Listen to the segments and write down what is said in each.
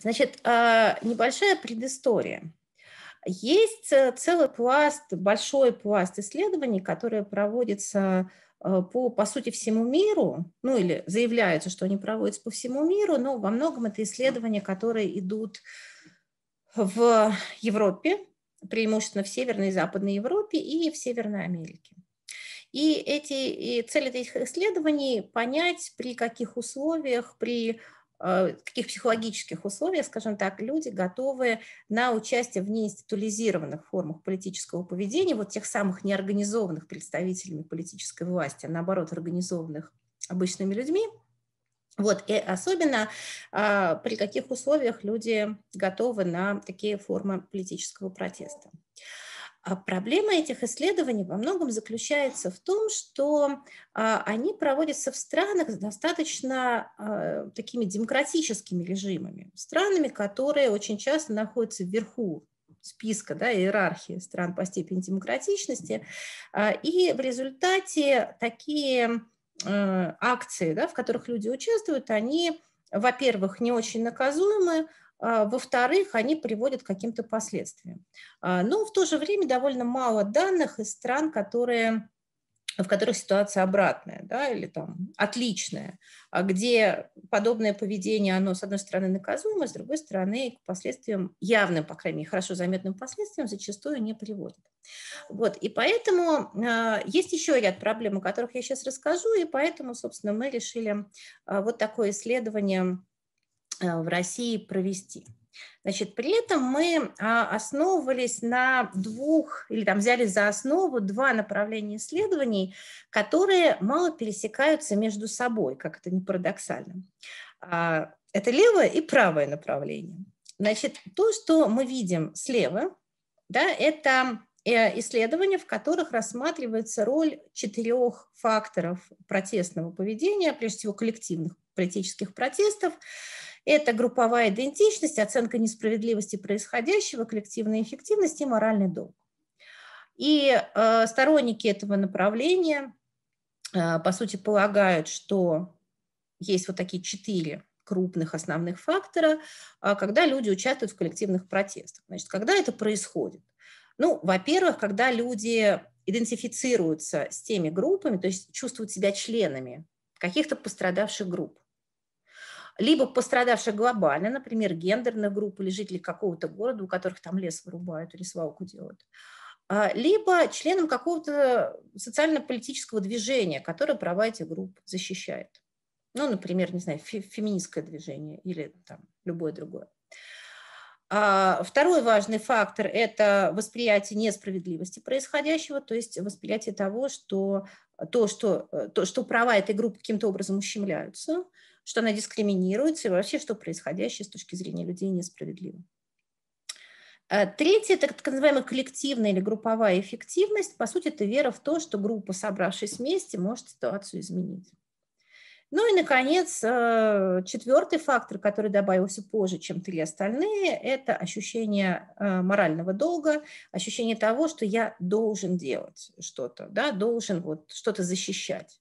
Значит, а, небольшая предыстория. Есть э, целый пласт, большой пласт исследований, которые проводятся э, по, по сути, всему миру, ну или заявляются, что они проводятся по всему миру, но во многом это исследования, которые идут в Европе, преимущественно в Северной и Западной Европе и в Северной Америке. И эти и цель этих исследований – понять, при каких условиях, при Э, каких психологических условиях, скажем так, люди готовы на участие в неинституализированных формах политического поведения, вот тех самых неорганизованных представителями политической власти, а наоборот, организованных обычными людьми. Вот, и особенно а, при каких условиях люди готовы на такие формы политического протеста. А проблема этих исследований во многом заключается в том, что а, они проводятся в странах с достаточно а, такими демократическими режимами, странами, которые очень часто находятся вверху списка, да, иерархии стран по степени демократичности. И в результате такие э, акции, да, в которых люди участвуют, они, во-первых, не очень наказуемы, а, во-вторых, они приводят к каким-то последствиям. А, но в то же время довольно мало данных из стран, которые в которых ситуация обратная, да, или там отличная, а где подобное поведение, оно, с одной стороны, наказуемо, с другой стороны, к последствиям, явным, по крайней мере, хорошо заметным последствиям, зачастую не приводит. Вот, и поэтому э, есть еще ряд проблем, о которых я сейчас расскажу, и поэтому, собственно, мы решили э, вот такое исследование Э, в России провести. Значит, при этом мы а, основывались на двух, или там взяли за основу два направления исследований, которые мало пересекаются между собой, как это не парадоксально. А, это левое и правое направление. Значит, то, что мы видим слева, да, это э, исследования, в которых рассматривается роль четырех факторов протестного поведения, прежде всего коллективных политических протестов, это групповая идентичность, оценка несправедливости происходящего, коллективная эффективность и моральный долг. И э, сторонники этого направления, э, по сути, полагают, что есть вот такие четыре крупных основных фактора, э, когда люди участвуют в коллективных протестах. Значит, когда это происходит? Ну, во-первых, когда люди идентифицируются с теми группами, то есть чувствуют себя членами каких-то пострадавших групп либо пострадавших глобально, например, гендерных групп или жителей какого-то города, у которых там лес вырубают или свалку делают, а, либо членом какого-то социально-политического движения, которое права этих групп защищает. Ну, например, не знаю, феминистское движение или там любое другое. А, второй важный фактор – это восприятие несправедливости происходящего, то есть восприятие того, что, то, что, э, то, что права этой группы каким-то образом ущемляются, что она дискриминируется и вообще, что происходящее с точки зрения людей несправедливо. Э, третье – это так называемая коллективная или групповая эффективность. По сути, это вера в то, что группа, собравшись вместе, может ситуацию изменить. Ну и, наконец, э, четвертый фактор, который добавился позже, чем три остальные, это ощущение э, морального долга, ощущение того, что я должен делать что-то, да, должен вот что-то защищать.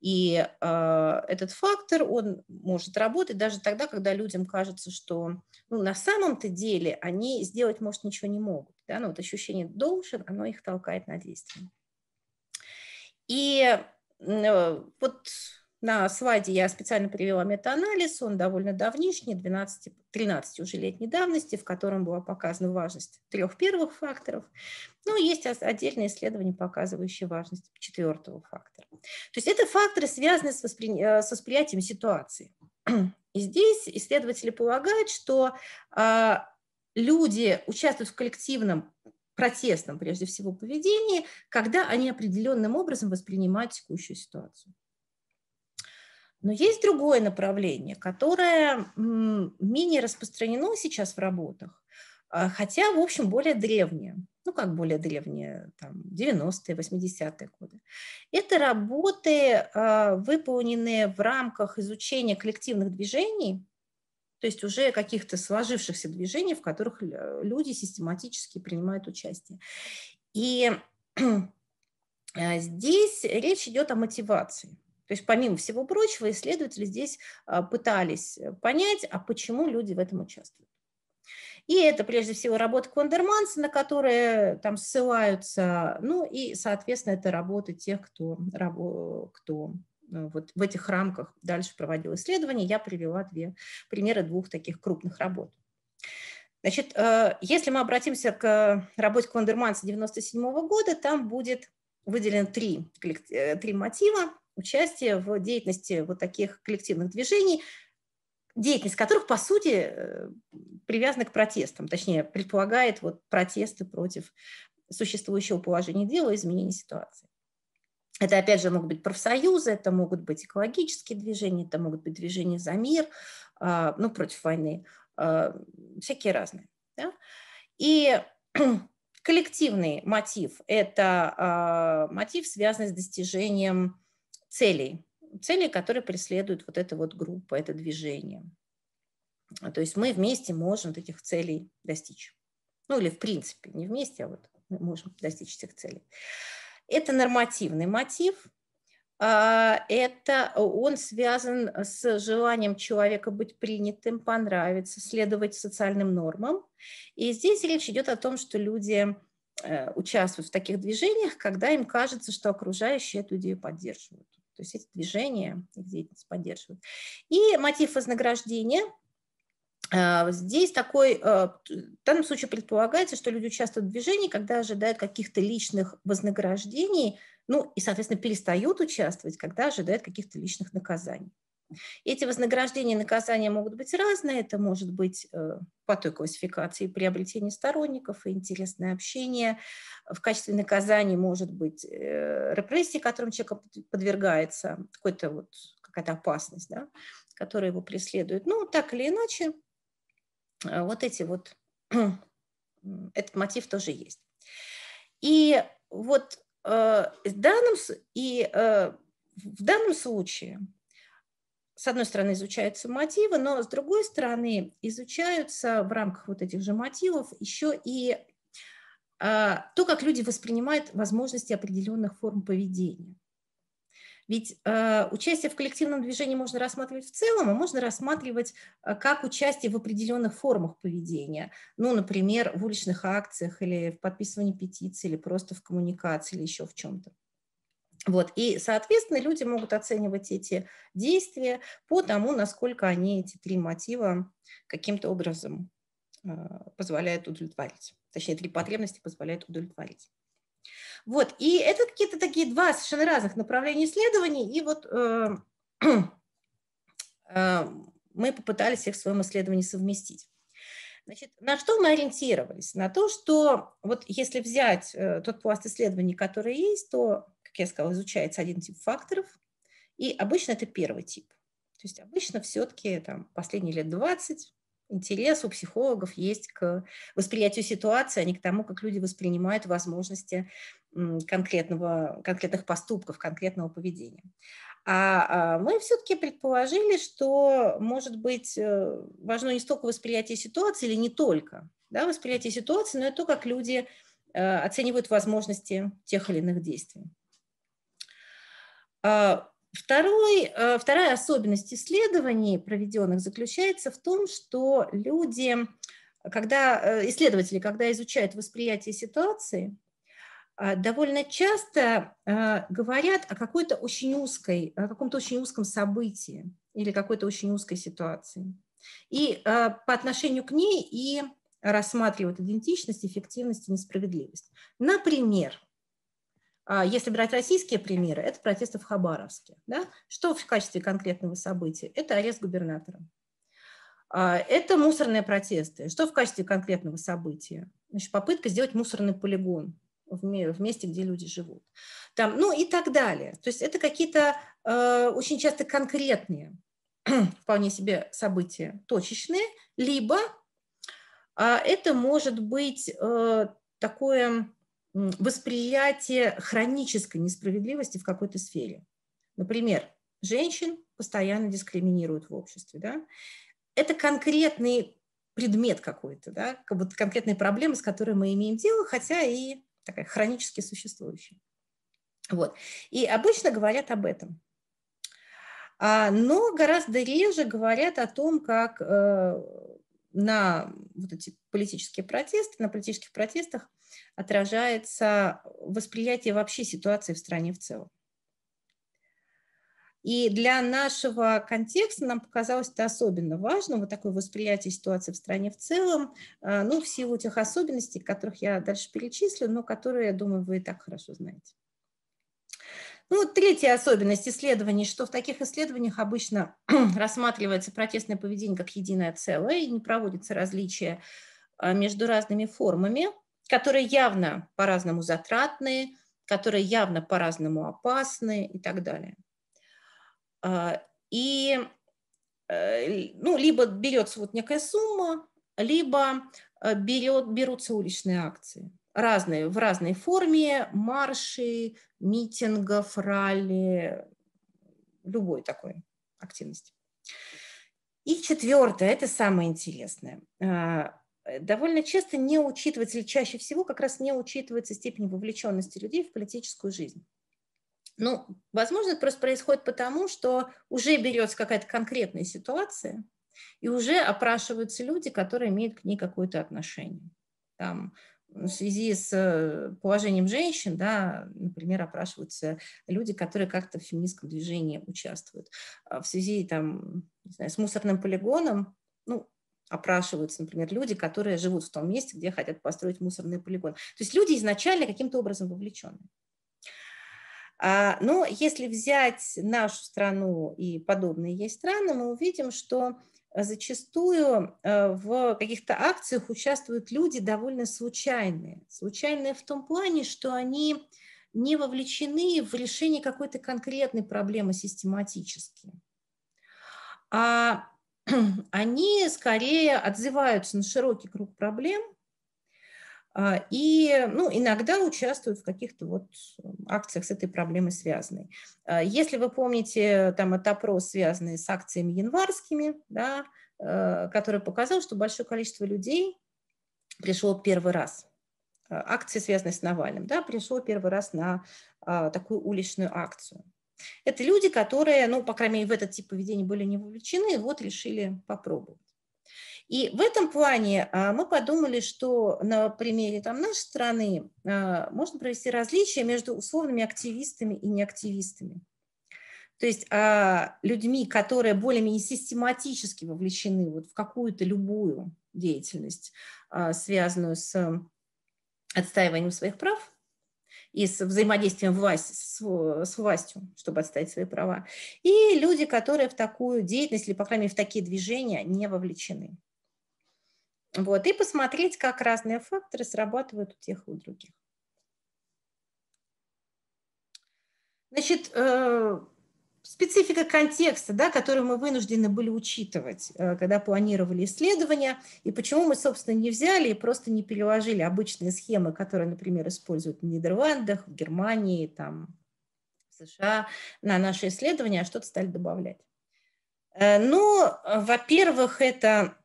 И э, этот фактор, он может работать даже тогда, когда людям кажется, что ну, на самом-то деле они сделать, может, ничего не могут. Да? Но вот ощущение «должен», оно их толкает на действие. И э, вот на сваде я специально привела метаанализ, он довольно давнишний, 12, 13 уже летней давности, в котором была показана важность трех первых факторов. Но ну, есть отдельные исследования, показывающие важность четвертого фактора. То есть это факторы, связанные с, воспри... Э, с восприятием ситуации. И здесь исследователи полагают, что э, люди участвуют в коллективном протестном, прежде всего, поведении, когда они определенным образом воспринимают текущую ситуацию. Но есть другое направление, которое менее распространено сейчас в работах, а, хотя, в общем, более древнее, ну как более древние, там, 90-е, 80-е годы. Это работы, а, выполненные в рамках изучения коллективных движений, то есть уже каких-то сложившихся движений, в которых люди систематически принимают участие. И а, здесь речь идет о мотивации. То есть помимо всего прочего, исследователи здесь а, пытались э, понять, а почему люди в этом участвуют. И это прежде всего работа Кондерманса, на которые там ссылаются, ну и, соответственно, это работы тех, кто, кто э, вот в этих рамках дальше проводил исследования. Я привела две примеры двух таких крупных работ. Значит, э, если мы обратимся к работе Кондерманса 1997 года, там будет выделены три, э, три мотива участия в деятельности вот таких коллективных движений, деятельность которых, по сути, э, привязана к протестам, точнее, предполагает вот протесты против существующего положения дела и изменения ситуации. Это, опять же, могут быть профсоюзы, это могут быть экологические движения, это могут быть движения за мир, а, ну, против войны, а, всякие разные. Да? И Коллективный мотив – это а, мотив, связанный с достижением целей, целей, которые преследует вот эта вот группа, это движение. А, то есть мы вместе можем этих целей достичь. Ну или в принципе, не вместе, а вот мы можем достичь этих целей. Это нормативный мотив, а, это он связан с желанием человека быть принятым, понравиться, следовать социальным нормам. И здесь речь идет о том, что люди э, участвуют в таких движениях, когда им кажется, что окружающие эту идею поддерживают. То есть эти движения, их деятельность поддерживают. И мотив вознаграждения – а, здесь такой, э, в данном случае предполагается, что люди участвуют в движении, когда ожидают каких-то личных вознаграждений, ну и, соответственно, перестают участвовать, когда ожидают каких-то личных наказаний. Эти вознаграждения и наказания могут быть разные. Это может быть э, по той классификации приобретение сторонников и интересное общение. В качестве наказания может быть э, репрессии, которым человек подвергается, какой-то вот какая-то опасность, да, которая его преследует. Ну, так или иначе, Э, вот эти вот, этот мотив тоже есть. И вот э, в данном, и э, в данном случае, с одной стороны, изучаются мотивы, но с другой стороны, изучаются в рамках вот этих же мотивов еще и то, как люди воспринимают возможности определенных форм поведения. Ведь э, участие в коллективном движении можно рассматривать в целом, а можно рассматривать э, как участие в определенных формах поведения. Ну, например, в уличных акциях или в подписывании петиций, или просто в коммуникации, или еще в чем-то. Вот. И, соответственно, люди могут оценивать эти действия по тому, насколько они эти три мотива каким-то образом э, позволяют удовлетворить. Точнее, три потребности позволяют удовлетворить. Вот, и это какие-то такие два совершенно разных направления исследований, и вот э, э, мы попытались их в своем исследовании совместить. Значит, на что мы ориентировались? На то, что вот если взять э, тот пласт исследований, который есть, то, как я сказала, изучается один тип факторов, и обычно это первый тип. То есть обычно все-таки там последние лет 20 интерес у психологов есть к восприятию ситуации, а не к тому, как люди воспринимают возможности конкретного, конкретных поступков, конкретного поведения. А, а мы все-таки предположили, что, может быть, э, важно не столько восприятие ситуации или не только да, восприятие ситуации, но и то, как люди э, оценивают возможности тех или иных действий. А, Второй, э, вторая особенность исследований, проведенных, заключается в том, что люди, когда, э, исследователи, когда изучают восприятие ситуации, э, довольно часто говорят о какой-то очень узкой, о каком-то очень узком событии или какой-то очень узкой ситуации. И по отношению к ней и рассматривают идентичность, эффективность и несправедливость. Например, а, если брать российские примеры, это протесты в Хабаровске. Да? Что в качестве конкретного события? Это арест губернатора. А, это мусорные протесты. Что в качестве конкретного события? Значит, попытка сделать мусорный полигон в месте, где люди живут. Там, ну и так далее. То есть это какие-то э, очень часто конкретные, вполне себе события точечные, либо э, это может быть э, такое восприятие хронической несправедливости в какой-то сфере. Например, женщин постоянно дискриминируют в обществе. Да? Это конкретный предмет какой-то, да? как будто конкретная проблема, с которой мы имеем дело, хотя и такая хронически существующая. Вот. И обычно говорят об этом. А, но гораздо реже говорят о том, как э, на вот эти политические протесты, на политических протестах отражается восприятие вообще ситуации в стране в целом. И для нашего контекста нам показалось это особенно важно, вот такое восприятие ситуации в стране в целом, а, ну, в силу тех особенностей, которых я дальше перечислю, но которые, я думаю, вы и так хорошо знаете. Ну, третья особенность исследований, что в таких исследованиях обычно рассматривается протестное поведение как единое целое и не проводится различие а, между разными формами, которые явно по-разному затратные, которые явно по-разному опасны и так далее. А, и э, ну, либо берется вот некая сумма, либо э, берет, берутся уличные акции – разные, в разной форме, марши, митингов, ралли, любой такой активности. И четвертое, это самое интересное. А, э, довольно часто не учитывается, или чаще всего как раз не учитывается степень вовлеченности людей в политическую жизнь. Ну, возможно, это просто происходит потому, что уже берется какая-то конкретная ситуация, и уже опрашиваются люди, которые имеют к ней какое-то отношение. Там в связи с э, положением женщин, да, например, опрашиваются люди, которые как-то в феминистском движении участвуют. А в связи там, не знаю, с мусорным полигоном, ну, опрашиваются, например, люди, которые живут в том месте, где хотят построить мусорный полигон. То есть люди изначально каким-то образом вовлечены. А, но если взять нашу страну и подобные ей страны, мы увидим, что зачастую э, в каких-то акциях участвуют люди довольно случайные. Случайные в том плане, что они не вовлечены в решение какой-то конкретной проблемы систематически. А они скорее отзываются на широкий круг проблем – а, и ну, иногда участвуют в каких-то вот эм, акциях с этой проблемой связанной. А, если вы помните, там этот опрос, связанный с акциями январскими, да, э, который показал, что большое количество людей пришло первый раз. Э, акции, связанные с Навальным, да, пришло первый раз на а, такую уличную акцию. Это люди, которые, ну, по крайней мере, в этот тип поведения были не вовлечены, вот решили попробовать. И в этом плане а, мы подумали, что на примере там, нашей страны а, можно провести различия между условными активистами и неактивистами. То есть а, людьми, которые более-менее систематически вовлечены вот в какую-то любую деятельность, связанную с отстаиванием своих прав и с взаимодействием власти, с, с властью, чтобы отстаивать свои права, и люди, которые в такую деятельность или, по крайней мере, в такие движения не вовлечены. Вот, и посмотреть, как разные факторы срабатывают у тех и у других. Значит, э, специфика контекста, да, которую мы вынуждены были учитывать, э, когда планировали исследования, и почему мы, собственно, не взяли и просто не переложили обычные схемы, которые, например, используют в Нидерландах, в Германии, там, в США, на наши исследования, а что-то стали добавлять. Э, ну, во-первых, это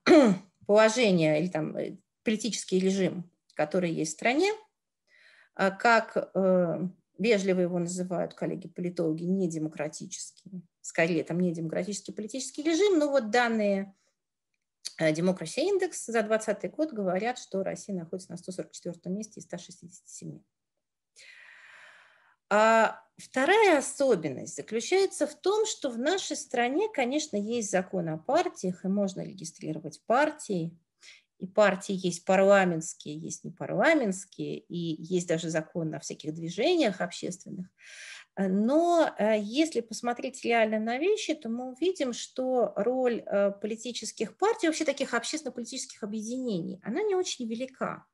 положение или там э, политический режим, который есть в стране, а как э, вежливо его называют коллеги-политологи, недемократический, скорее там недемократический политический режим, но вот данные э, демократия индекс за 2020 год говорят, что Россия находится на 144 месте из 167. А вторая особенность заключается в том, что в нашей стране, конечно, есть закон о партиях, и можно регистрировать партии, и партии есть парламентские, есть непарламентские, и есть даже закон о всяких движениях общественных. Но э, если посмотреть реально на вещи, то мы увидим, что роль э, политических партий, вообще таких общественно-политических объединений, она не очень велика.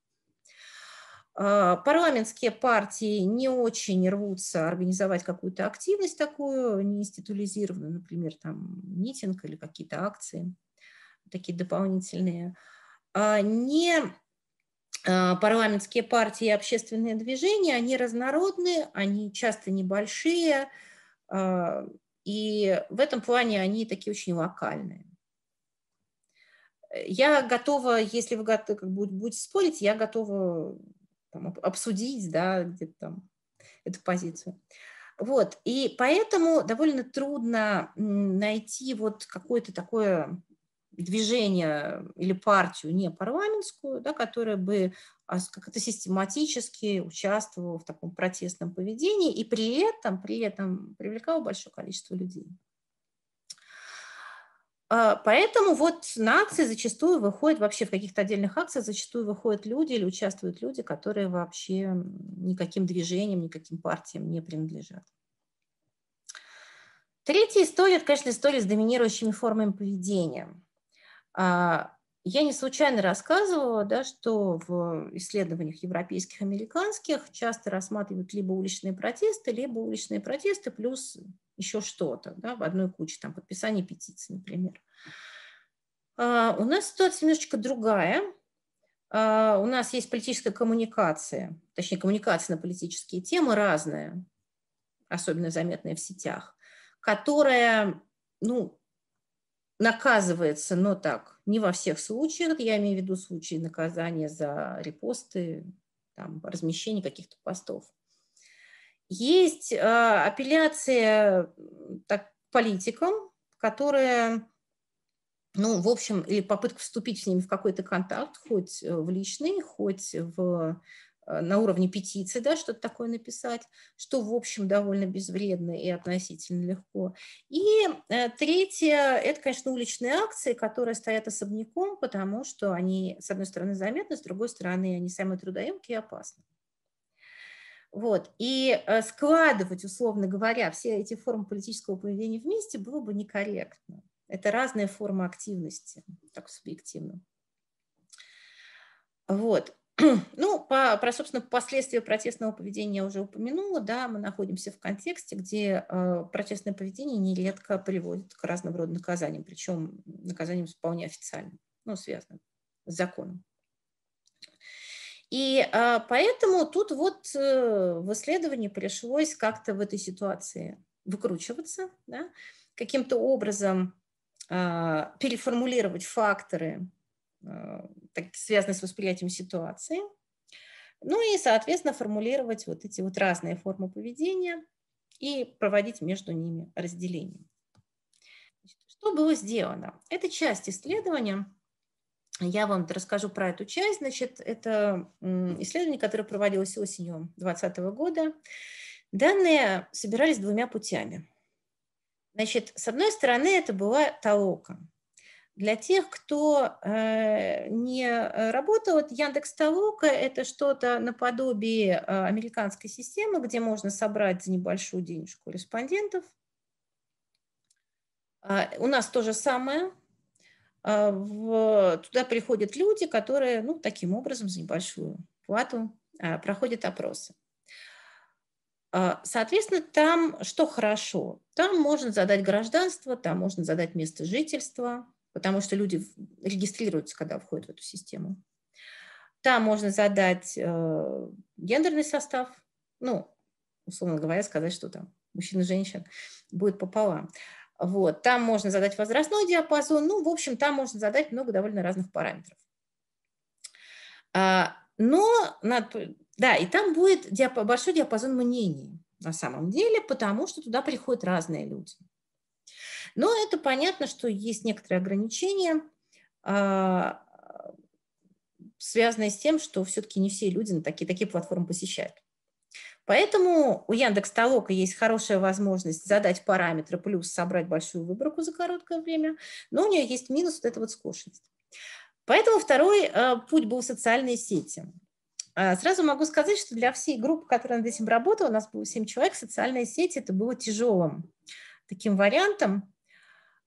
А, парламентские партии не очень рвутся организовать какую-то активность такую, не институтизированную, например, там митинг или какие-то акции, такие дополнительные. А, не а, парламентские партии и общественные движения, они разнородные, они часто небольшие, и в этом плане они такие очень локальные. Я готова, если вы готовы, будете спорить, я готова там, обсудить, да, где-то там эту позицию. Вот, и поэтому довольно трудно найти вот какое-то такое движение или партию не парламентскую, да, которая бы как-то систематически участвовала в таком протестном поведении и при этом, при этом привлекала большое количество людей. А, поэтому вот на акции зачастую выходят, вообще в каких-то отдельных акциях зачастую выходят люди или участвуют люди, которые вообще никаким движением, никаким партиям не принадлежат. Третья история, это, конечно, история с доминирующими формами поведения. А, я не случайно рассказывала, да, что в исследованиях европейских, американских часто рассматривают либо уличные протесты, либо уличные протесты плюс еще что-то, да, в одной куче, там, подписание петиции, например. А, у нас ситуация немножечко другая. А, у нас есть политическая коммуникация, точнее, коммуникация на политические темы разная, особенно заметная в сетях, которая, ну, наказывается, но так, не во всех случаях, я имею в виду случаи наказания за репосты, там, размещение каких-то постов. Есть а, апелляция так, политикам, которые, ну, в общем, или попытка вступить с ними в какой-то контакт, хоть э, в личный, хоть в э, на уровне петиции, да, что-то такое написать, что, в общем, довольно безвредно и относительно легко. И э, третье, это, конечно, уличные акции, которые стоят особняком, потому что они, с одной стороны, заметны, с другой стороны, они самые трудоемкие и опасны. Вот. И э, складывать, условно говоря, все эти формы политического поведения вместе было бы некорректно. Это разные формы активности, так субъективно. Вот. Ну, по, про, собственно, последствия протестного поведения я уже упомянула, да, мы находимся в контексте, где э, протестное поведение нередко приводит к разного рода наказаниям, причем наказаниям вполне официальным, ну, связанным с законом. И а, поэтому тут вот э, в исследовании пришлось как-то в этой ситуации выкручиваться, да, каким-то образом а, переформулировать факторы, а, связанные с восприятием ситуации, ну и, соответственно, формулировать вот эти вот разные формы поведения и проводить между ними разделение. Что было сделано? Это часть исследования – я вам расскажу про эту часть. Значит, это исследование, которое проводилось осенью 2020 года. Данные собирались двумя путями. Значит, с одной стороны, это была толока. Для тех, кто э, не работал, вот Яндекс Толока – это что-то наподобие э, американской системы, где можно собрать за небольшую денежку респондентов. Э, а, у нас то же самое – а, в, туда приходят люди, которые ну, таким образом за небольшую плату а, проходят опросы. А, соответственно, там что хорошо? Там можно задать гражданство, там можно задать место жительства, потому что люди регистрируются, когда входят в эту систему. Там можно задать э, гендерный состав, ну, условно говоря, сказать, что там мужчин и женщин будет пополам. Вот, там можно задать возрастной диапазон, ну, в общем, там можно задать много довольно разных параметров. А, но, да, и там будет диап большой диапазон мнений на самом деле, потому что туда приходят разные люди. Но это понятно, что есть некоторые ограничения, а, связанные с тем, что все-таки не все люди на такие, такие платформы посещают. Поэтому у Яндекс Толока есть хорошая возможность задать параметры, плюс собрать большую выборку за короткое время, но у нее есть минус вот эта вот скучность. Поэтому второй э, путь был социальные сети. А, сразу могу сказать, что для всей группы, которая над этим работала, у нас было 7 человек, социальные сети это было тяжелым таким вариантом,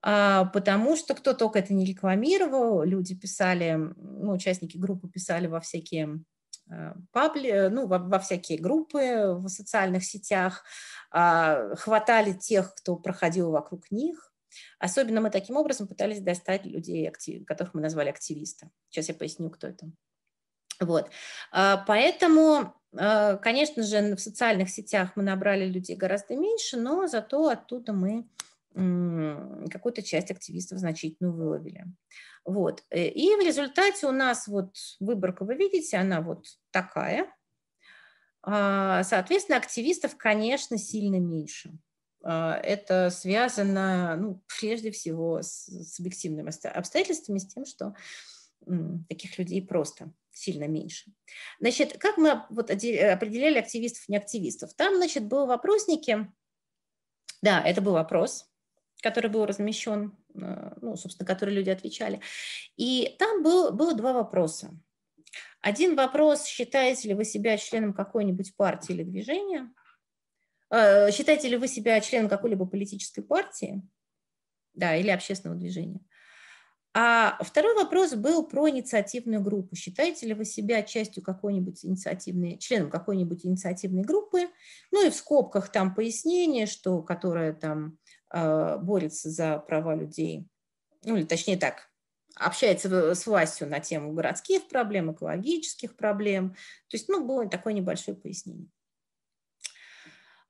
а, потому что кто только это не рекламировал, люди писали, ну, участники группы писали во всякие Э, пабли, э, ну, во, во всякие группы в социальных сетях, а, хватали тех, кто проходил вокруг них. Особенно мы таким образом пытались достать людей, которых мы назвали активисты. Сейчас я поясню, кто это. Вот. А, поэтому, а, конечно же, в социальных сетях мы набрали людей гораздо меньше, но зато оттуда мы какую-то часть активистов значительную выловили. Вот. Э, и в результате у нас вот выборка, вы видите, она вот такая. А, соответственно, активистов, конечно, сильно меньше. А, это связано, ну, прежде всего, с, с объективными обстоятельствами, с тем, что таких людей просто сильно меньше. Значит, как мы вот определяли активистов и неактивистов? Там, значит, был вопросники. Да, это был вопрос который был размещен, э, ну, собственно, который люди отвечали. И там был, было два вопроса. Один вопрос, считаете ли вы себя членом какой-нибудь партии или движения? Э, считаете ли вы себя членом какой-либо политической партии? Да, или общественного движения. А второй вопрос был про инициативную группу. Считаете ли вы себя частью какой-нибудь инициативной, членом какой-нибудь инициативной группы? Ну и в скобках там пояснение, что которая там Э, борется за права людей, ну или точнее так, общается с властью на тему городских проблем, экологических проблем. То есть, ну, было такое небольшое пояснение.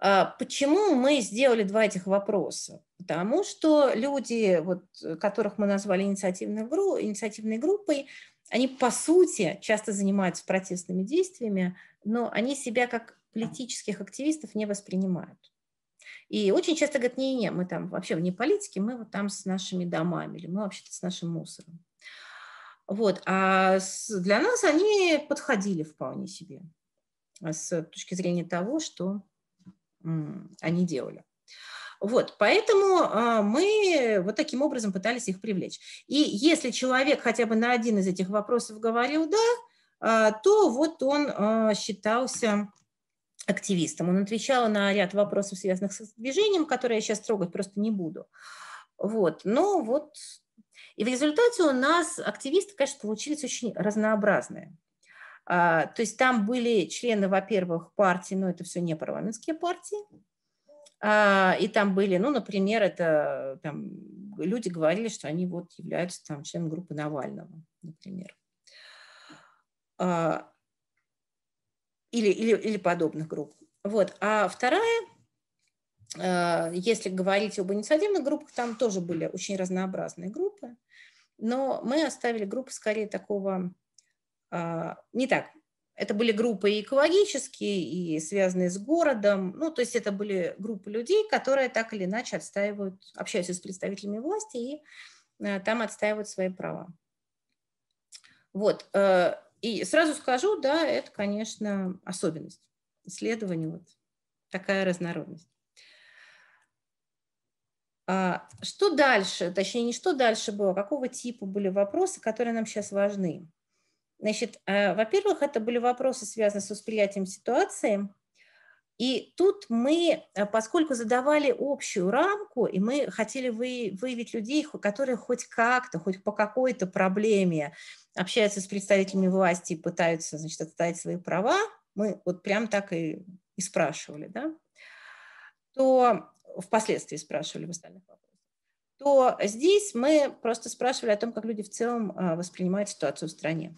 А почему мы сделали два этих вопроса? Потому что люди, вот, которых мы назвали инициативной, гру- инициативной группой, они, по сути, часто занимаются протестными действиями, но они себя как политических активистов не воспринимают. И очень часто говорят, не-не, мы там вообще вне политики, мы вот там с нашими домами, или мы вообще-то с нашим мусором. Вот, а для нас они подходили вполне себе с точки зрения того, что они делали. Вот, поэтому а, мы вот таким образом пытались их привлечь. И если человек хотя бы на один из этих вопросов говорил «да», а, то вот он а, считался активистом. Он отвечал на ряд вопросов, связанных с движением, которые я сейчас трогать просто не буду. Вот. Но вот... И в результате у нас активисты, конечно, получились очень разнообразные. А, то есть там были члены, во-первых, партии, но это все не парламентские партии, а, и там были, ну, например, это там люди говорили, что они вот являются там членом группы Навального, например. А, или, или, или подобных групп. Вот. А вторая, э, если говорить об инициативных группах, там тоже были очень разнообразные группы, но мы оставили группы скорее такого, э, не так, это были группы и экологические, и связанные с городом. Ну, то есть это были группы людей, которые так или иначе отстаивают, общаются с представителями власти и э, там отстаивают свои права. Вот. И сразу скажу, да, это, конечно, особенность исследования, вот такая разнородность. А Что дальше, точнее, не что дальше было, а какого типа были вопросы, которые нам сейчас важны? Значит, э, во-первых, это были вопросы, связанные с восприятием ситуации, и тут мы, э, поскольку задавали общую рамку, и мы хотели выявить людей, которые хоть как-то, хоть по какой-то проблеме общаются с представителями власти и пытаются, значит, отстоять свои права, мы вот прям так и, и спрашивали, да, то впоследствии спрашивали в остальных вопросах, то здесь мы просто спрашивали о том, как люди в целом э, воспринимают ситуацию в стране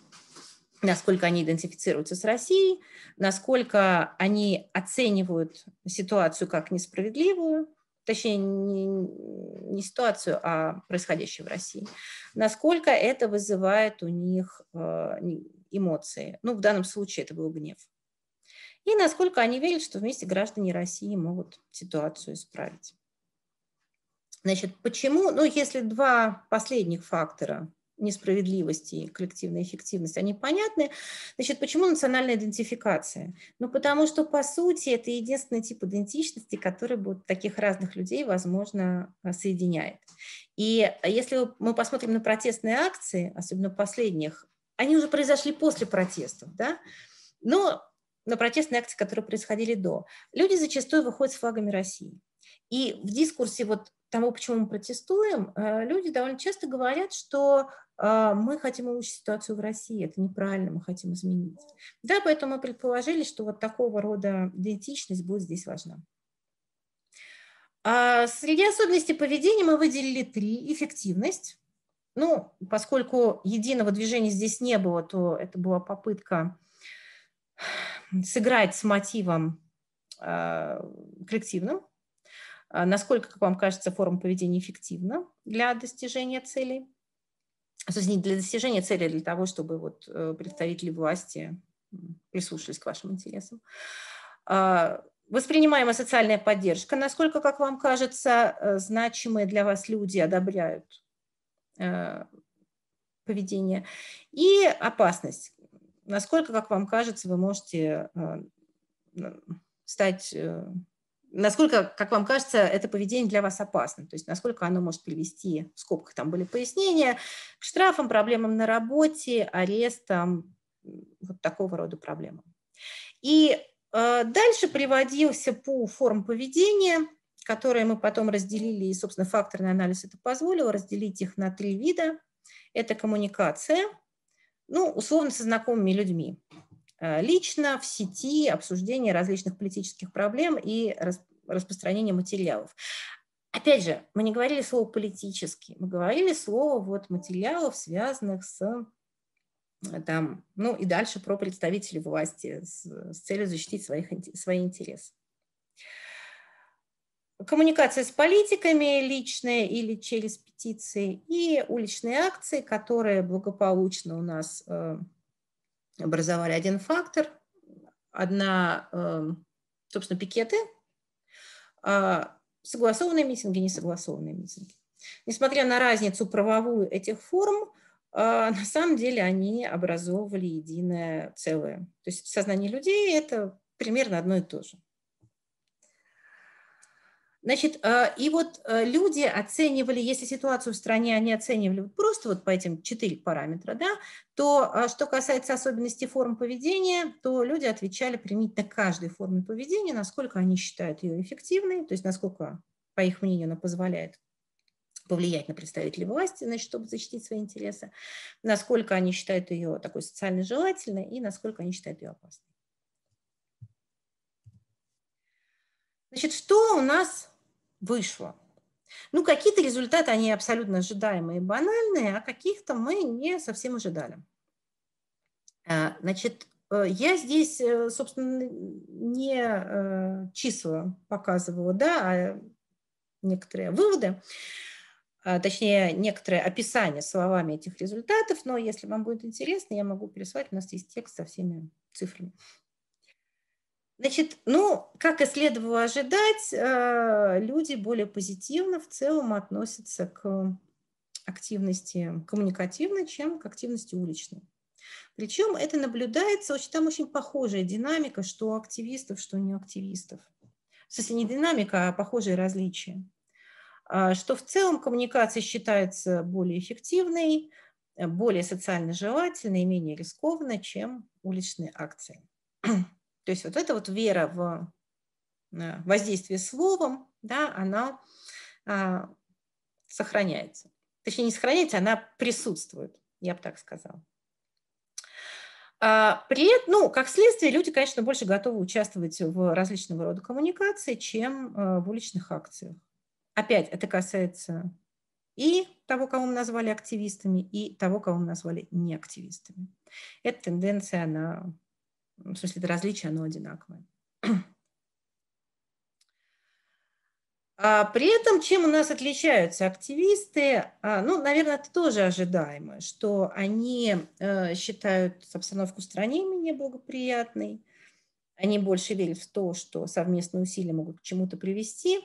насколько они идентифицируются с Россией, насколько они оценивают ситуацию как несправедливую, точнее, не, не ситуацию, а происходящее в России, насколько это вызывает у них э, эмоции. Ну, в данном случае это был гнев. И насколько они верят, что вместе граждане России могут ситуацию исправить. Значит, почему, ну, если два последних фактора несправедливости и коллективной эффективности они понятны. Значит, почему национальная идентификация? Ну, потому что, по сути, это единственный тип идентичности, который вот таких разных людей, возможно, а, соединяет. И а, если мы посмотрим на протестные акции, особенно последних, они уже произошли после протестов, да? Но на протестные акции, которые происходили до, люди зачастую выходят с флагами России. И в дискурсе вот тому, почему мы протестуем, э, люди довольно часто говорят, что э, мы хотим улучшить ситуацию в России, это неправильно, мы хотим изменить. Да, поэтому мы предположили, что вот такого рода идентичность будет здесь важна. А, среди особенностей поведения мы выделили три. Эффективность. Ну, поскольку единого движения здесь не было, то это была попытка сыграть с мотивом э, коллективным. А насколько, как вам кажется, форма поведения эффективна для достижения целей. Собственно, для достижения цели, а для того, чтобы вот э, представители власти прислушались к вашим интересам. А, воспринимаемая социальная поддержка. Насколько, как вам кажется, э, значимые для вас люди одобряют э, поведение. И опасность. Насколько, как вам кажется, вы можете стать насколько, как вам кажется, это поведение для вас опасно, то есть насколько оно может привести, в скобках там были пояснения, к штрафам, проблемам на работе, арестам, вот такого рода проблемам. И э, дальше приводился по форм поведения, которые мы потом разделили, и, собственно, факторный анализ это позволил, разделить их на три вида. Это коммуникация, ну, условно, со знакомыми людьми. Э, лично, в сети, обсуждение различных политических проблем и распространение материалов. Опять же, мы не говорили слово «политический», мы говорили слово вот материалов, связанных с там, ну и дальше про представителей власти с, с целью защитить своих, свои интересы. Коммуникация с политиками личная или через петиции и уличные акции, которые благополучно у нас э, образовали один фактор. Одна, эм, собственно, пикеты, а, согласованные митинги, несогласованные митинги. Несмотря на разницу правовую этих форм, а, на самом деле они образовывали единое целое. То есть в сознании людей это примерно одно и то же. Значит, а, и вот а, люди оценивали, если ситуацию в стране они оценивали просто вот по этим четыре параметра, да, то а, что касается особенностей форм поведения, то люди отвечали применительно каждой форме поведения, насколько они считают ее эффективной, то есть насколько, по их мнению, она позволяет повлиять на представителей власти, значит, чтобы защитить свои интересы, насколько они считают ее такой социально желательной и насколько они считают ее опасной. Значит, что у нас вышло. Ну, какие-то результаты, они абсолютно ожидаемые и банальные, а каких-то мы не совсем ожидали. А, значит, э, я здесь, э, собственно, не э, числа показывала, да, а некоторые выводы, а, точнее, некоторое описание словами этих результатов, но если вам будет интересно, я могу переслать, у нас есть текст со всеми цифрами. Значит, ну, как и следовало ожидать, э, люди более позитивно в целом относятся к активности коммуникативной, чем к активности уличной. Причем это наблюдается, очень, там очень похожая динамика, что у активистов, что у неактивистов. В смысле, не динамика, а похожие различия. А, что в целом коммуникация считается более эффективной, более социально желательной и менее рискованной, чем уличные акции. То есть вот эта вот вера в э, воздействие словом, да, она а, сохраняется. Точнее, не сохраняется, она присутствует, я бы так сказала. А, при этом, ну, как следствие, люди, конечно, больше готовы участвовать в различного рода коммуникации, чем а, в уличных акциях. Опять это касается и того, кого мы назвали активистами, и того, кого мы назвали неактивистами. Эта тенденция, она ну, в смысле, это различие, оно одинаковое. А при этом, чем у нас отличаются активисты, а, ну, наверное, это тоже ожидаемо, что они э, считают обстановку в стране менее благоприятной, они больше верят в то, что совместные усилия могут к чему-то привести.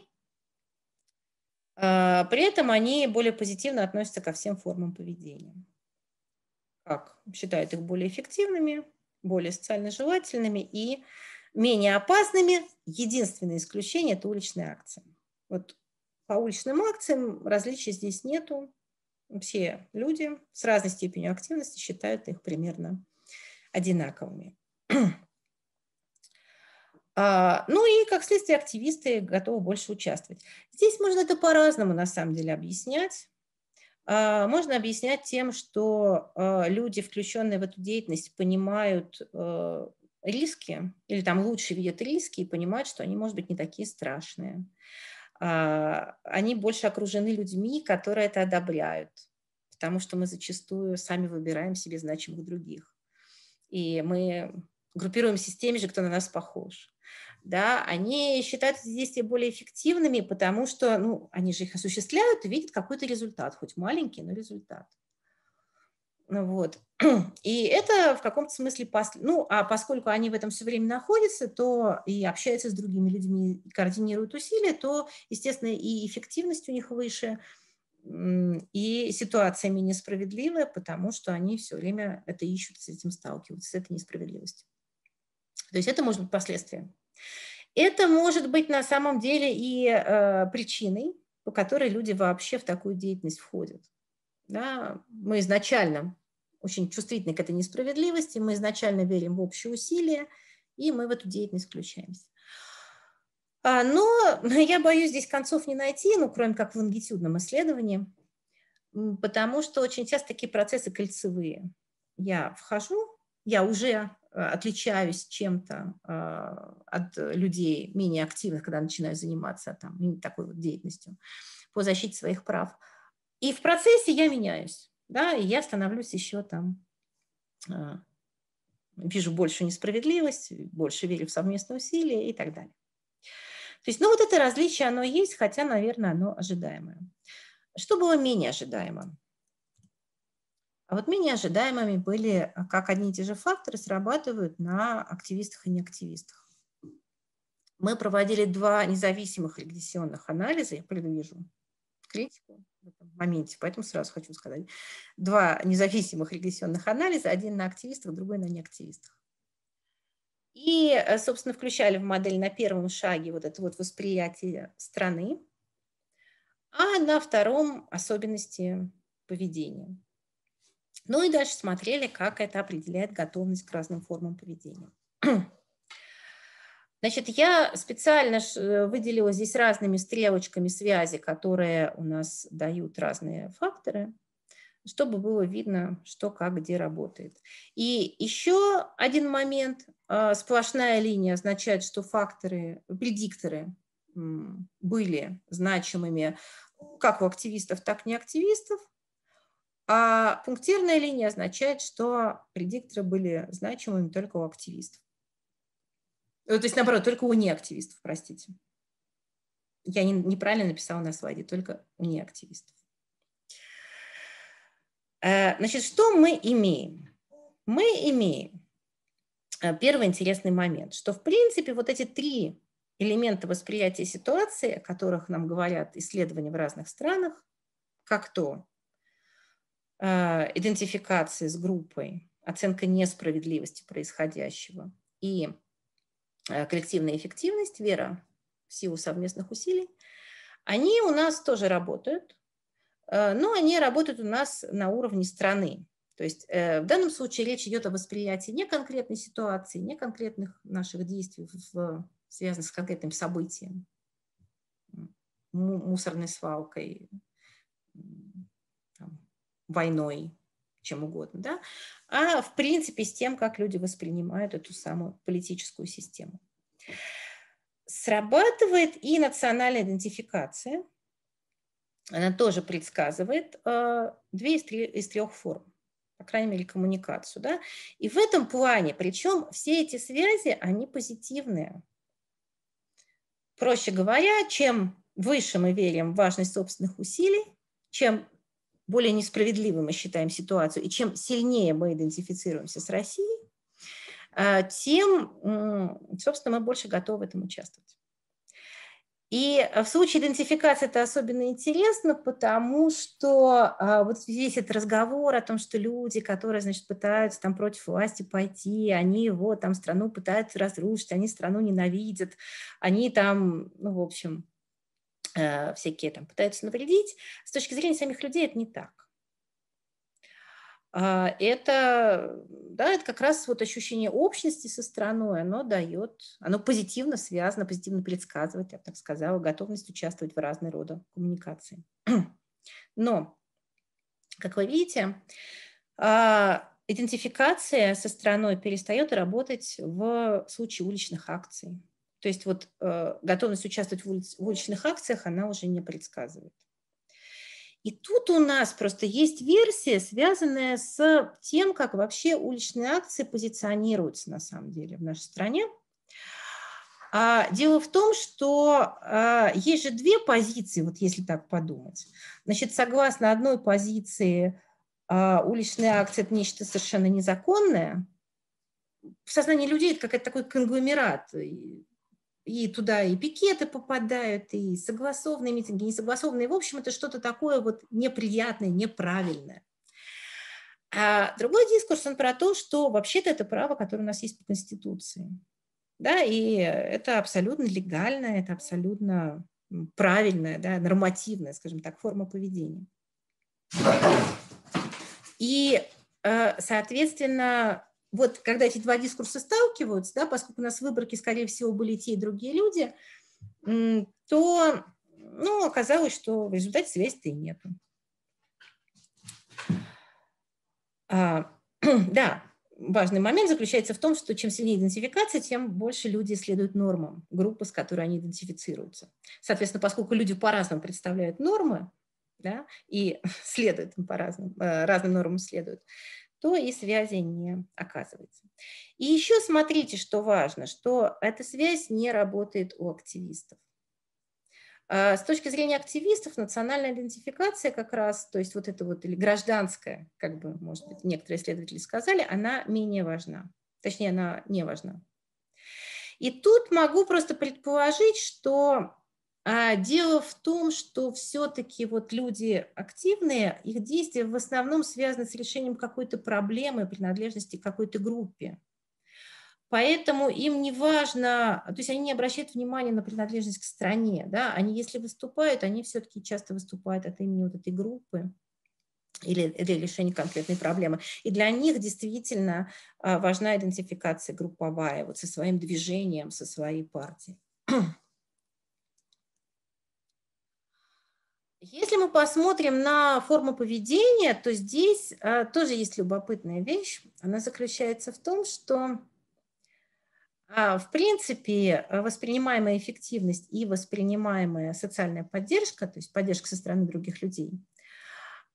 А, при этом они более позитивно относятся ко всем формам поведения. Как считают их более эффективными, более социально желательными и менее опасными. Единственное исключение – это уличные акции. Вот по уличным акциям различий здесь нету. Все люди с разной степенью активности считают их примерно одинаковыми. А, ну и, как следствие, активисты готовы больше участвовать. Здесь можно это по-разному, на самом деле, объяснять. А, можно объяснять тем, что а, люди, включенные в эту деятельность, понимают а, риски или там лучше видят риски и понимают, что они, может быть, не такие страшные. Они больше окружены людьми, которые это одобряют, потому что мы зачастую сами выбираем себе значимых других. И мы группируемся с теми же, кто на нас похож да, они считают эти действия более эффективными, потому что ну, они же их осуществляют и видят какой-то результат, хоть маленький, но результат. Ну вот. И это в каком-то смысле... Пос... Ну, а поскольку они в этом все время находятся, то и общаются с другими людьми, и координируют усилия, то, естественно, и эффективность у них выше, и ситуация менее справедливая, потому что они все время это ищут, с этим сталкиваются, с этой несправедливостью. То есть это может быть последствием. Это может быть на самом деле и э, причиной, по которой люди вообще в такую деятельность входят. Да? Мы изначально очень чувствительны к этой несправедливости, мы изначально верим в общие усилия, и мы в эту деятельность включаемся. А, но я боюсь здесь концов не найти, ну, кроме как в лонгитюдном исследовании, потому что очень часто такие процессы кольцевые. Я вхожу я уже э, отличаюсь чем-то э, от людей менее активных, когда начинаю заниматься там, такой вот деятельностью по защите своих прав. И в процессе я меняюсь, да, и я становлюсь еще там, а, вижу больше несправедливость, больше верю в совместные усилия и так далее. То есть, ну вот это различие, оно есть, хотя, наверное, оно ожидаемое. Что было менее ожидаемо? вот менее ожидаемыми были, э, как одни и те же факторы срабатывают на активистах и неактивистах. Мы проводили два независимых регрессионных анализа, я предвижу критику в этом моменте, поэтому сразу хочу сказать. Два независимых регрессионных анализа, один на активистах, другой на неактивистах. И, э, собственно, включали в модель на первом шаге вот это вот восприятие страны, а на втором особенности поведения. Ну и дальше смотрели, как это определяет готовность к разным формам поведения. Значит, я специально э, выделила здесь разными стрелочками связи, которые у нас дают разные факторы, чтобы было видно, что как где работает. И еще один момент. А, сплошная линия означает, что факторы, предикторы были значимыми как у активистов, так и не активистов. А пунктирная линия означает, что предикторы были значимыми только у активистов. Э, то есть, наоборот, только у неактивистов, простите. Я не, неправильно написала на слайде, только у неактивистов. Э, значит, что мы имеем? Мы имеем э, первый интересный момент, что, в принципе, вот эти три элемента восприятия ситуации, о которых нам говорят исследования в разных странах, как то Э, идентификации с группой, оценка несправедливости происходящего и э, коллективная эффективность, вера в силу совместных усилий, они у нас тоже работают, э, но они работают у нас на уровне страны. То есть в данном случае речь идет о восприятии не конкретной ситуации, не конкретных наших действий, в, связанных с конкретным событием, мусорной свалкой, войной, чем угодно, да, а в принципе с тем, как люди воспринимают эту самую политическую систему. Срабатывает и национальная идентификация. Она тоже предсказывает э, две из, три, из трех форм, по крайней мере, коммуникацию. Да? И в этом плане, причем все эти связи, они позитивные. Проще говоря, чем выше мы верим в важность собственных усилий, чем более несправедливой мы считаем ситуацию, и чем сильнее мы идентифицируемся с Россией, э, тем, собственно, мы больше готовы в этом участвовать. И э, в случае идентификации это особенно интересно, потому что а, вот весь этот разговор о том, что люди, которые, значит, пытаются там против власти пойти, они его там страну пытаются разрушить, они страну ненавидят, они там, ну, в общем, Э, всякие там пытаются навредить. С точки зрения самих людей это не так. А, это, да, это как раз вот ощущение общности со страной, оно дает, оно позитивно связано, позитивно предсказывает, я бы так сказала, готовность участвовать в разной рода коммуникации. Но, как вы видите, а, идентификация со страной перестает работать в случае уличных акций, то есть вот э, готовность участвовать в, улиц, в уличных акциях, она уже не предсказывает. И тут у нас просто есть версия, связанная с тем, как вообще уличные акции позиционируются на самом деле в нашей стране. А, дело в том, что а, есть же две позиции, вот если так подумать. Значит, согласно одной позиции, а, уличные акции – это нечто совершенно незаконное. В сознании людей это какой-то такой конгломерат и туда и пикеты попадают, и согласованные митинги, несогласованные. В общем, это что-то такое вот неприятное, неправильное. А другой дискурс, он про то, что вообще-то это право, которое у нас есть по Конституции. Да, и это абсолютно легально, это абсолютно правильная, да, нормативная, скажем так, форма поведения. И, э, соответственно, вот когда эти два дискурса сталкиваются, да, поскольку у нас в выборке, скорее всего, были те и другие люди, то ну, оказалось, что в результате связи-то и нет. А, да, важный момент заключается в том, что чем сильнее идентификация, тем больше люди следуют нормам группы, с которой они идентифицируются. Соответственно, поскольку люди по-разному представляют нормы, да, и следуют им по-разному, э, разным нормам следуют, то и связи не оказывается. И еще смотрите, что важно, что эта связь не работает у активистов. А, с точки зрения активистов, национальная идентификация как раз, то есть вот это вот, или гражданская, как бы, может быть, некоторые исследователи сказали, она менее важна. Точнее, она не важна. И тут могу просто предположить, что а дело в том, что все-таки вот люди активные, их действия в основном связаны с решением какой-то проблемы, принадлежности к какой-то группе. Поэтому им не важно, то есть они не обращают внимания на принадлежность к стране. Да? Они, если выступают, они все-таки часто выступают от имени вот этой группы или для решения конкретной проблемы. И для них действительно а, важна идентификация групповая вот со своим движением, со своей партией. Если мы посмотрим на форму поведения, то здесь э, тоже есть любопытная вещь. Она заключается в том, что а, в принципе э, воспринимаемая эффективность и воспринимаемая социальная поддержка, то есть поддержка со стороны других людей,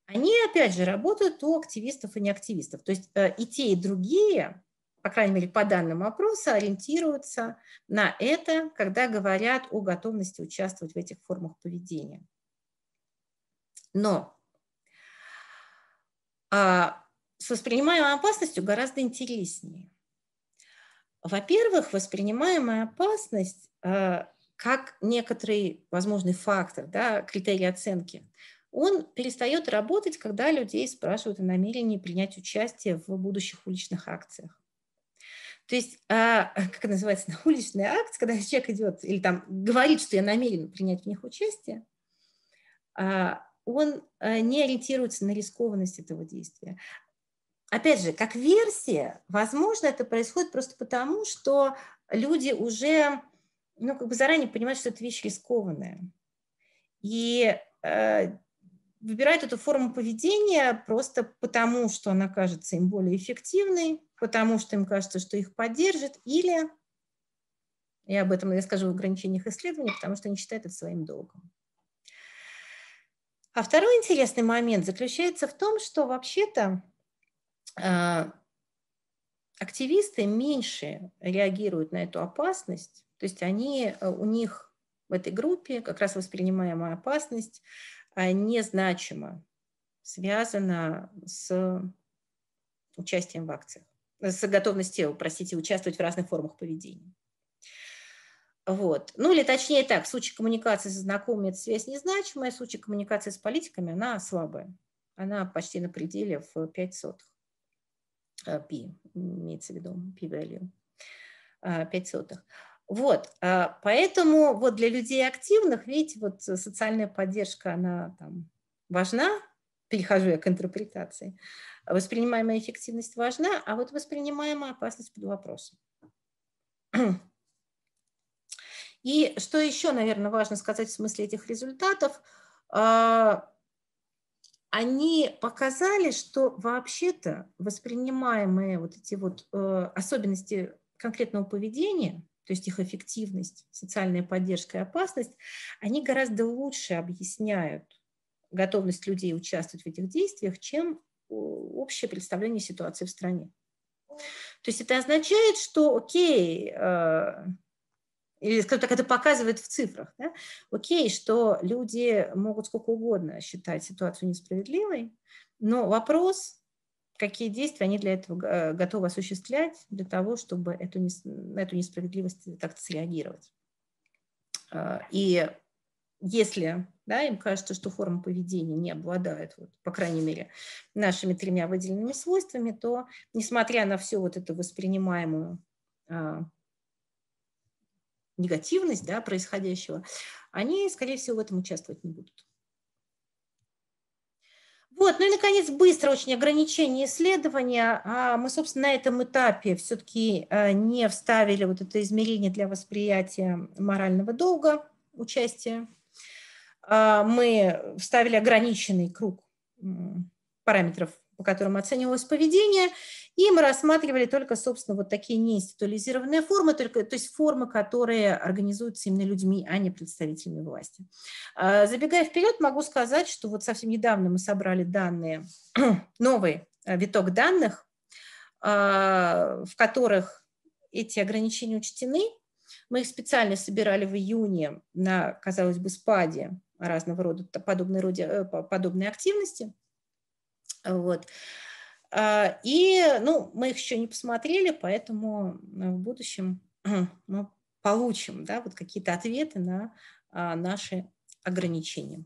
они опять же работают у активистов и неактивистов. То есть э, и те, и другие по крайней мере, по данным опроса, ориентируются на это, когда говорят о готовности участвовать в этих формах поведения. Но а, с воспринимаемой опасностью гораздо интереснее. Во-первых, воспринимаемая опасность а, как некоторый возможный фактор, да, критерий оценки, он перестает работать, когда людей спрашивают о намерении принять участие в будущих уличных акциях. То есть, а, как называется, уличная акция, когда человек идет или там говорит, что я намерен принять в них участие, а, он э, не ориентируется на рискованность этого действия. Опять же, как версия, возможно, это происходит просто потому, что люди уже ну, как бы заранее понимают, что это вещь рискованная. И э, выбирают эту форму поведения просто потому, что она кажется им более эффективной, потому что им кажется, что их поддержит, или, я об этом я скажу в ограничениях исследований, потому что они считают это своим долгом. А второй интересный момент заключается в том, что вообще-то а, активисты меньше реагируют на эту опасность, то есть они, э, у них в этой группе как раз воспринимаемая опасность а, незначимо связана с участием в акциях, с готовностью, простите, участвовать в разных формах поведения. Вот. Ну или точнее так, в случае коммуникации со знакомыми эта связь незначимая, в случае коммуникации с политиками она слабая. Она почти на пределе в 5 сотых. Э, пи, имеется в виду, p-value. 5 э, сотых. Вот, э, поэтому вот для людей активных, видите, вот социальная поддержка, она там важна, перехожу я к интерпретации, воспринимаемая эффективность важна, а вот воспринимаемая опасность под вопросом. И что еще, наверное, важно сказать в смысле этих результатов, а, они показали, что вообще-то воспринимаемые вот эти вот э, особенности конкретного поведения, то есть их эффективность, социальная поддержка и опасность, они гораздо лучше объясняют готовность людей участвовать в этих действиях, чем э, общее представление ситуации в стране. То есть это означает, что, окей, э, или, скажем так, это показывает в цифрах, да? окей, что люди могут сколько угодно считать ситуацию несправедливой, но вопрос, какие действия они для этого э, готовы осуществлять, для того, чтобы эту, на эту несправедливость так среагировать. А, и если да, им кажется, что форма поведения не обладает, вот, по крайней мере, нашими тремя выделенными свойствами, то, несмотря на все вот это воспринимаемую а, негативность да, происходящего, они, скорее всего, в этом участвовать не будут. Вот, ну и, наконец, быстро очень ограничение исследования. А, мы, собственно, на этом этапе все-таки э, не вставили вот это измерение для восприятия морального долга участия. А, мы вставили ограниченный круг параметров по которым оценивалось поведение, и мы рассматривали только, собственно, вот такие неинституализированные формы, только, то есть формы, которые организуются именно людьми, а не представителями власти. А, забегая вперед, могу сказать, что вот совсем недавно мы собрали данные, новый э, виток данных, а, в которых эти ограничения учтены. Мы их специально собирали в июне на, казалось бы, спаде разного рода подобной, роде, э, подобной активности – вот. А, и, ну, мы их еще не посмотрели, поэтому э, в будущем э, мы получим, да, вот какие-то ответы на а, наши ограничения.